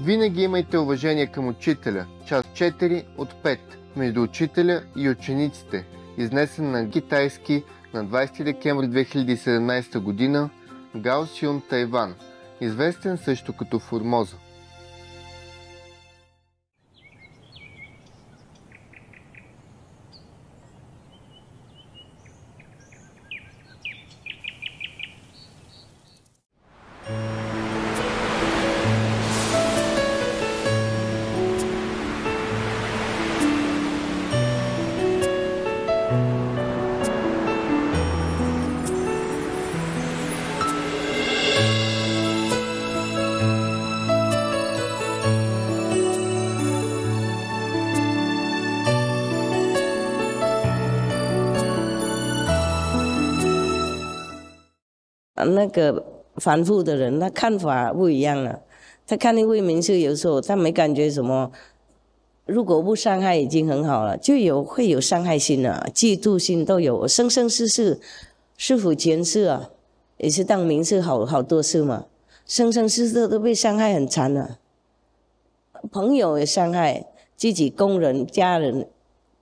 Винаги имайте уважение към учителя. Част 4 от 5. Между учителя и учениците. Изнесен на китайски на 20 декември 2017 година Гаосиун Тайван. Известен също като Формоза. 那个凡夫的人，他看法不一样了。他看那位名士，有时候他没感觉什么。如果不伤害，已经很好了。就有会有伤害心了，嫉妒心都有。生生世世，是否前世啊，也是当名士，好好多次嘛。生生世世都被伤害很惨了。朋友也伤害自己，工人家人，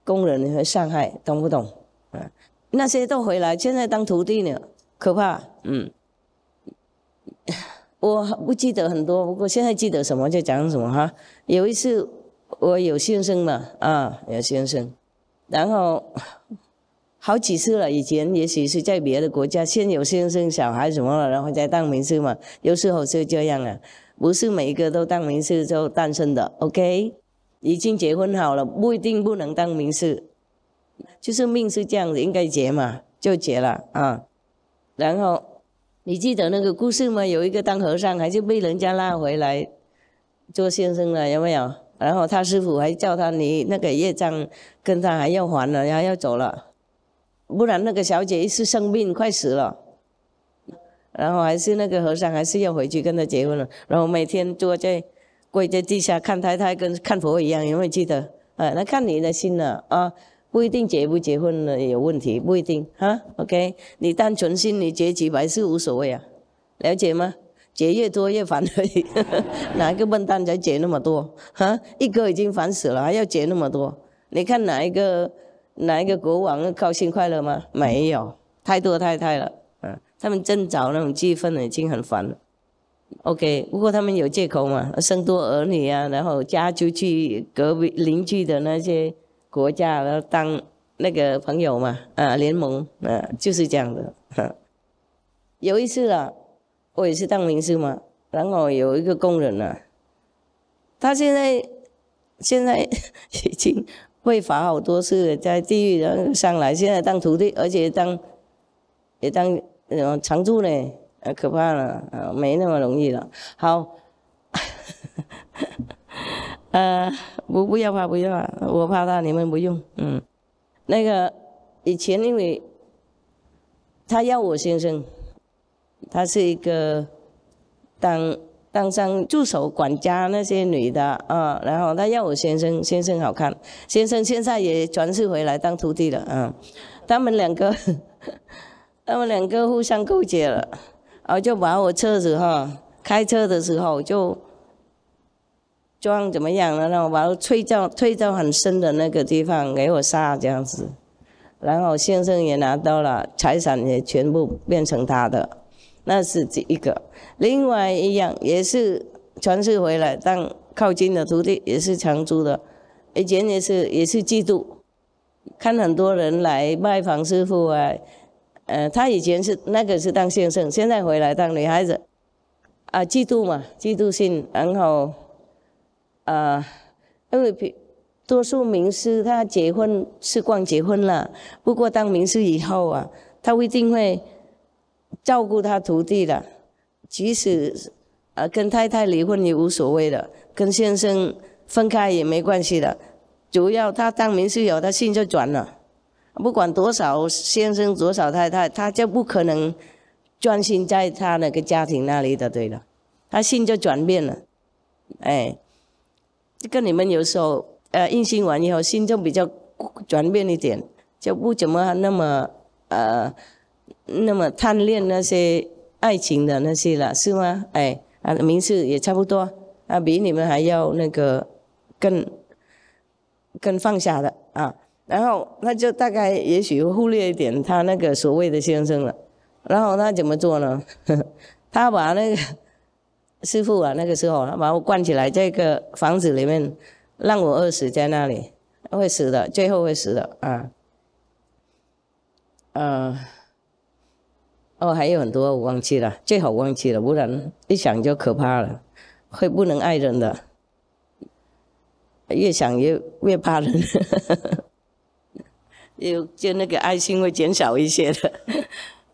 工人也伤害，懂不懂？啊，那些都回来，现在当徒弟呢，可怕，嗯。我不记得很多，不过现在记得什么就讲什么哈。有一次我有先生嘛，啊有先生，然后好几次了。以前也许是在别的国家，先有先生小孩什么了，然后再当名事嘛。有时候是这样啊，不是每一个都当名师就诞生的。OK，已经结婚好了，不一定不能当名士，就是命是这样子，应该结嘛就结了啊，然后。你记得那个故事吗？有一个当和尚，还是被人家拉回来做先生了，有没有？然后他师傅还叫他，你那个业障跟他还要还呢，然后要走了，不然那个小姐一次生病快死了，然后还是那个和尚还是要回去跟他结婚了，然后每天坐在跪在地下看太太跟看佛一样，有没有记得？啊，那看你的心了啊。不一定结不结婚呢也有问题，不一定哈。OK，你单纯心你结几百是无所谓啊，了解吗？结越多越烦而已。哪一个笨蛋才结那么多哈？一个已经烦死了，还要结那么多？你看哪一个哪一个国王高兴快乐吗？没有，太多太太了。嗯，他们正找那种气氛已经很烦了。OK，不过他们有借口嘛，生多儿女啊，然后嫁出去隔壁邻居的那些。国家然后当那个朋友嘛，啊，联盟，啊，就是这样的。有一次啊，我也是当临时嘛，然后有一个工人呐，他现在现在 已经被罚好多次，在地狱然后上来，现在当徒弟，而且当也当呃常驻嘞，啊，可怕了，啊，没那么容易了。好。呃，不，不要怕，不要怕，我怕他，你们不用。嗯，那个以前因为他要我先生，他是一个当当上助手、管家那些女的啊，然后他要我先生，先生好看，先生现在也转世回来当徒弟了啊。他们两个，他们两个互相勾结了，然后就把我车子哈，开车的时候就。装怎么样了？然后把它退到退到很深的那个地方给我杀这样子，然后先生也拿到了财产，也全部变成他的。那是这一个，另外一样也是全是回来，但靠近的徒弟也是长租的，以前也是也是嫉妒，看很多人来拜访师傅啊，呃，他以前是那个是当先生，现在回来当女孩子，啊，嫉妒嘛，嫉妒心，然后。呃，因为多数名师他结婚是光结婚了，不过当名师以后啊，他一定会照顾他徒弟的。即使呃跟太太离婚也无所谓的，跟先生分开也没关系的。主要他当名师以后，他心就转了，不管多少先生多少太太，他就不可能专心在他那个家庭那里的。对了，他心就转变了，哎。跟你们有时候，呃，应心完以后，心就比较转变一点，就不怎么那么，呃，那么贪恋那些爱情的那些了，是吗？哎，啊，名次也差不多，啊，比你们还要那个更，更放下的啊。然后，那就大概也许忽略一点他那个所谓的先生了。然后他怎么做呢？他把那个。师傅啊，那个时候他把我关起来，在一个房子里面，让我饿死在那里，会死的，最后会死的啊，嗯，哦，还有很多我忘记了，最好忘记了，不然一想就可怕了，会不能爱人的，越想越越怕人，有 就那个爱心会减少一些的。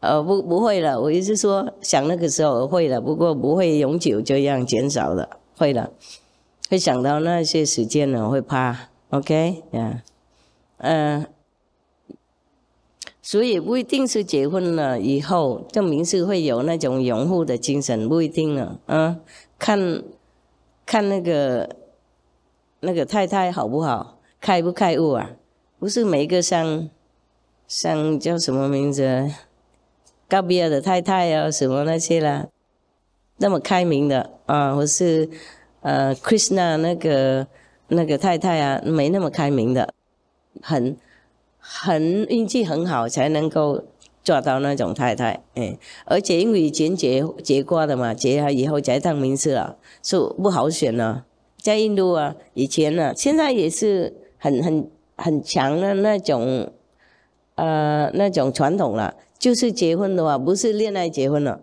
呃，不，不会了。我意思说，想那个时候会了，不过不会永久这样减少了，会了，会想到那些时间我会怕。OK，嗯，嗯，所以不一定是结婚了以后，证明是会有那种拥护的精神，不一定呢。啊，看看那个那个太太好不好，开不开悟啊？不是每个像像叫什么名字？高比尔的太太啊，什么那些啦，那么开明的啊，或是呃，Krishna 那个那个太太啊，没那么开明的，很很运气很好才能够抓到那种太太，哎，而且因为以前结结过的嘛，结了以后再当名字了，就不好选了。在印度啊，以前呢，现在也是很很很强的那种。呃，那种传统了，就是结婚的话不是恋爱结婚了，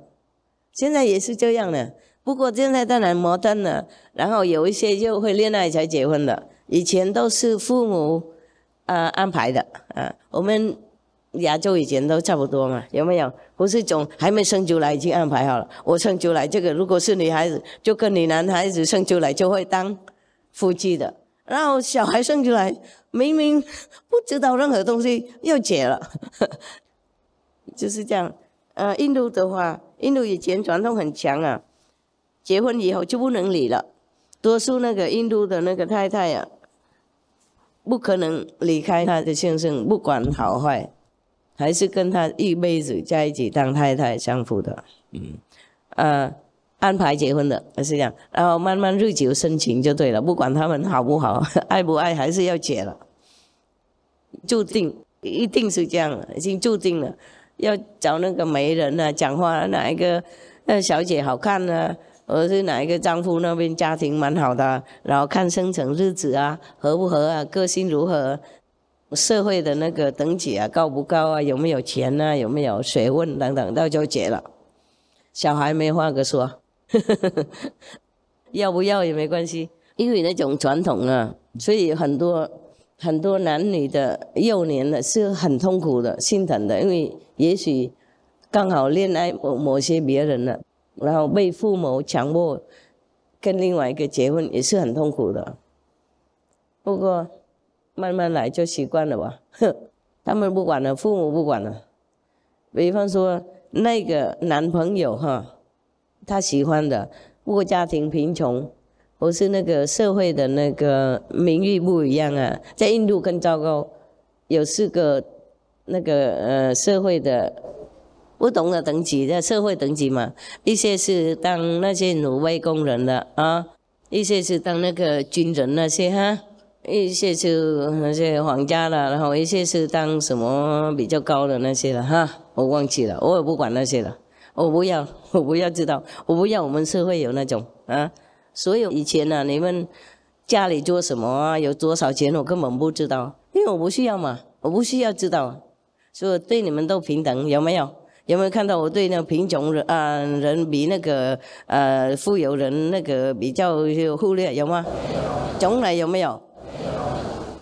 现在也是这样的。不过现在当然摩登了，然后有一些就会恋爱才结婚的。以前都是父母呃安排的啊，我们亚洲以前都差不多嘛，有没有？不是总还没生出来已经安排好了。我生出来这个，如果是女孩子，就跟你男孩子生出来就会当夫妻的。然后小孩生出来，明明不知道任何东西，又结了，就是这样。呃，印度的话，印度以前传统很强啊，结婚以后就不能离了。多数那个印度的那个太太呀，不可能离开他的先生，不管好坏，还是跟他一辈子在一起当太太、丈夫的。嗯，呃。安排结婚的是这样，然后慢慢日久生情就对了。不管他们好不好、爱不爱，还是要结了。注定一定是这样，已经注定了。要找那个媒人啊，讲话哪一个小姐好看啊，或是哪一个丈夫那边家庭蛮好的，然后看生辰日子啊，合不合啊，个性如何，社会的那个等级啊，高不高啊，有没有钱啊，有没有学问等等，到就结了。小孩没话可说。呵呵呵呵，要不要也没关系，因为那种传统啊，所以很多很多男女的幼年呢是很痛苦的，心疼的。因为也许刚好恋爱某某些别人了，然后被父母强迫跟另外一个结婚也是很痛苦的。不过慢慢来就习惯了吧。哼，他们不管了，父母不管了。比方说那个男朋友哈。他喜欢的，不过家庭贫穷，不是那个社会的那个名誉不一样啊，在印度更糟糕，有四个那个呃社会的不同的等级，在社会等级嘛，一些是当那些奴役工人的啊，一些是当那个军人那些哈，一些是那些皇家的，然后一些是当什么比较高的那些了哈，我忘记了，我也不管那些了。我不要，我不要知道，我不要我们社会有那种啊，所有以前呢，你们家里做什么，有多少钱，我根本不知道，因为我不需要嘛，我不需要知道，所以对你们都平等，有没有？有没有看到我对那贫穷人啊人比那个呃富有人那个比较忽略，有吗？从来有没有？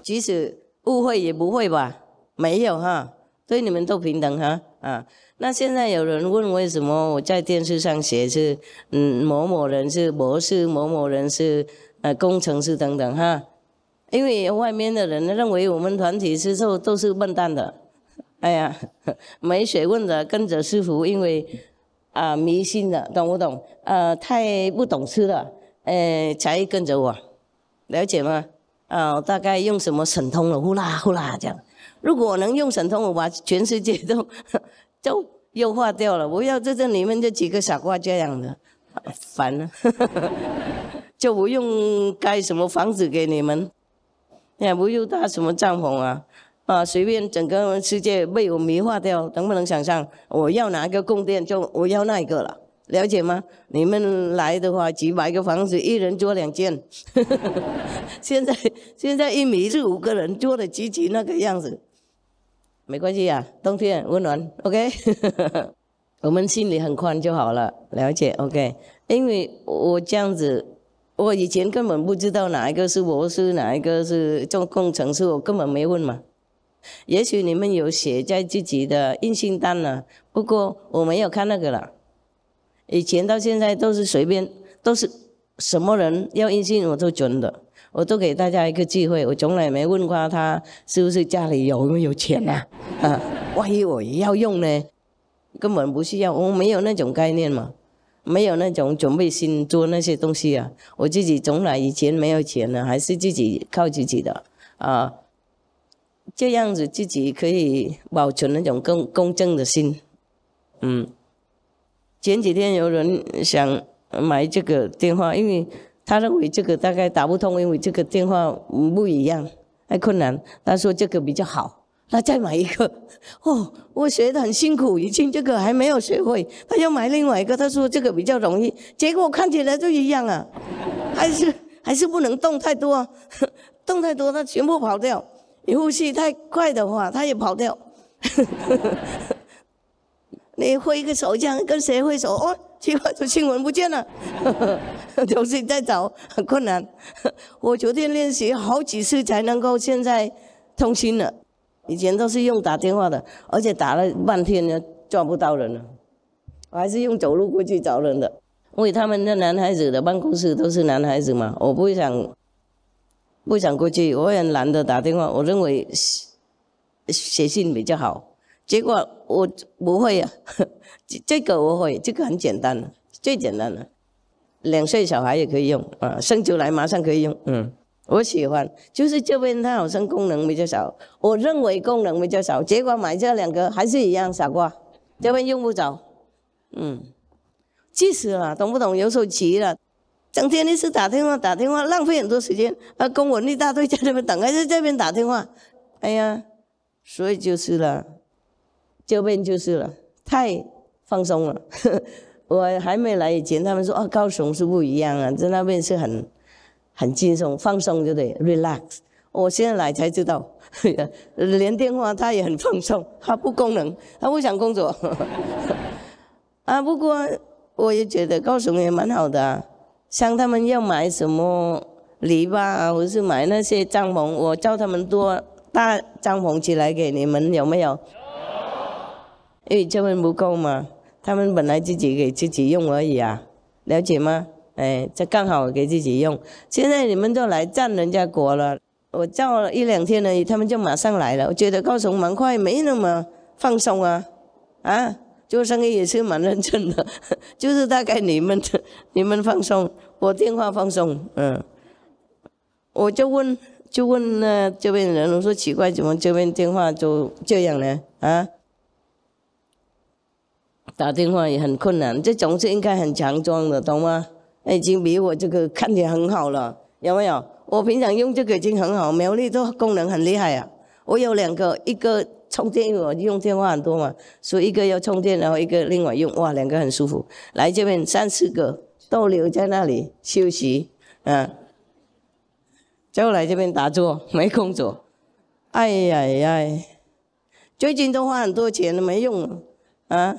即使误会也不会吧？没有哈，对你们都平等哈。啊，那现在有人问为什么我在电视上写是嗯某某人是博士，某某人是呃工程师等等哈，因为外面的人认为我们团体是受都是笨蛋的，哎呀没学问的跟着师傅，因为啊迷信的，懂不懂？呃，太不懂事了，哎才跟着我，了解吗？啊，大概用什么神通了？呼啦呼啦这样。如果我能用神通，我把全世界都 都优化掉了。不要在这你们这几个傻瓜这样的，烦了，就不用盖什么房子给你们，也不用搭什么帐篷啊，啊，随便整个世界被我迷化掉，能不能想象？我要哪个供电就我要那一个了，了解吗？你们来的话，几百个房子，一人做两件，现在现在一米是五个人做的，极其那个样子。没关系啊，冬天温暖，OK。我们心里很宽就好了，了解，OK。因为我这样子，我以前根本不知道哪一个是我是哪一个是做工程师，我根本没问嘛。也许你们有写在自己的硬性单了，不过我没有看那个了。以前到现在都是随便，都是什么人要硬性我都准的。我都给大家一个机会，我从来没问过他是不是家里有没有钱啊，啊，万一我要用呢？根本不需要，我没有那种概念嘛，没有那种准备心做那些东西啊。我自己从来以前没有钱呢，还是自己靠自己的啊，这样子自己可以保存那种公公正的心。嗯，前几天有人想买这个电话，因为。他认为这个大概打不通，因为这个电话不一样太困难。他说这个比较好，他再买一个。哦，我学得很辛苦，已经这个还没有学会，他又买另外一个。他说这个比较容易，结果看起来都一样啊，还是还是不能动太多，动太多他全部跑掉。你呼吸太快的话，他也跑掉。你挥一个手，这样跟谁挥手？哦，奇怪，这新闻不见了。重新再找很困难。我昨天练习好几次才能够现在通信了。以前都是用打电话的，而且打了半天呢，抓不到人了。我还是用走路过去找人的。为他们的男孩子的办公室都是男孩子嘛，我不想不想过去。我也懒得打电话，我认为写信比较好。结果我不会啊，这这个我会，这个很简单的，最简单的，两岁小孩也可以用啊，生出来马上可以用。嗯，我喜欢，就是这边它好像功能比较少，我认为功能比较少，结果买这两个还是一样傻瓜，这边用不着。嗯，气死了，懂不懂？有时候急了，整天的是打电话打电话，浪费很多时间。啊，公文一大队在那边等，还在这边打电话，哎呀，所以就是了。这边就是了，太放松了。我还没来以前，他们说啊，高雄是不一样啊，在那边是很很轻松、放松，就得 relax。我现在来才知道，连电话他也很放松，他不功能，他不想工作。啊，不过我也觉得高雄也蛮好的。像他们要买什么篱笆啊，或是买那些帐篷，我叫他们多搭帐篷起来给你们，有没有？因为这边不够嘛，他们本来自己给自己用而已啊，了解吗？哎，这刚好给自己用。现在你们就来占人家国了。我叫了一两天已，他们就马上来了。我觉得高雄蛮快，没那么放松啊，啊，做生意也是蛮认真的，就是大概你们，你们放松，我电话放松，嗯，我就问，就问那这边人，我说奇怪，怎么这边电话就这样呢？啊？打电话也很困难，这种是应该很强壮的，懂吗？已经比我这个看起来很好了，有没有？我平常用这个已经很好，苗栗都功能很厉害啊！我有两个，一个充电用，用电话很多嘛，所以一个要充电，然后一个另外用，哇，两个很舒服。来这边三四个逗留在那里休息，嗯，再过来这边打坐没工作，哎呀呀，最近都花很多钱没用，啊。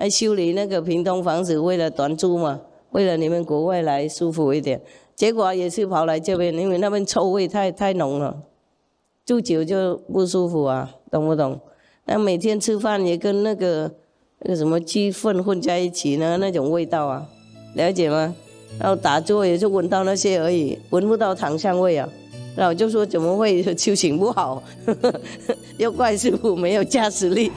来修理那个屏东房子，为了短租嘛，为了你们国外来舒服一点，结果也是跑来这边，因为那边臭味太太浓了，住久就不舒服啊，懂不懂？那每天吃饭也跟那个那个什么鸡粪混在一起呢，那种味道啊，了解吗？然后打坐也就闻到那些而已，闻不到檀香味啊。后就说怎么会 修行不好，又怪师傅没有驾驶力。